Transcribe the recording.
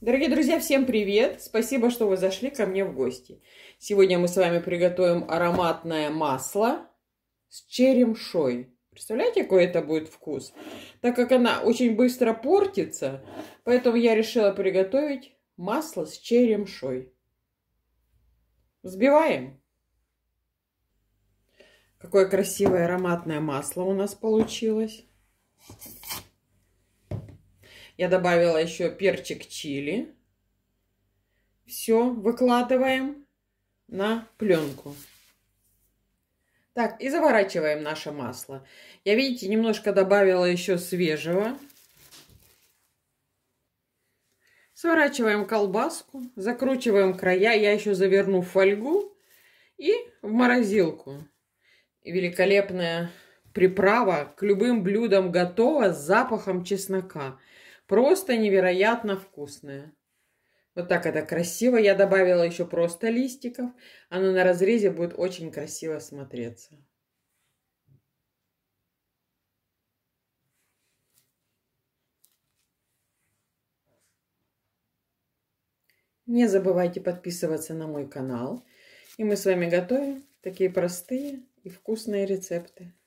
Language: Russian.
Дорогие друзья, всем привет! Спасибо, что вы зашли ко мне в гости. Сегодня мы с вами приготовим ароматное масло с черемшой. Представляете, какой это будет вкус? Так как она очень быстро портится, поэтому я решила приготовить масло с черемшой. Взбиваем. Какое красивое ароматное масло у нас получилось. Я добавила еще перчик чили. Все выкладываем на пленку. Так, и заворачиваем наше масло. Я, видите, немножко добавила еще свежего. Сворачиваем колбаску, закручиваем края. Я еще заверну фольгу и в морозилку. великолепная приправа к любым блюдам готова с запахом чеснока. Просто невероятно вкусная. Вот так это красиво. Я добавила еще просто листиков. Оно на разрезе будет очень красиво смотреться. Не забывайте подписываться на мой канал. И мы с вами готовим такие простые и вкусные рецепты.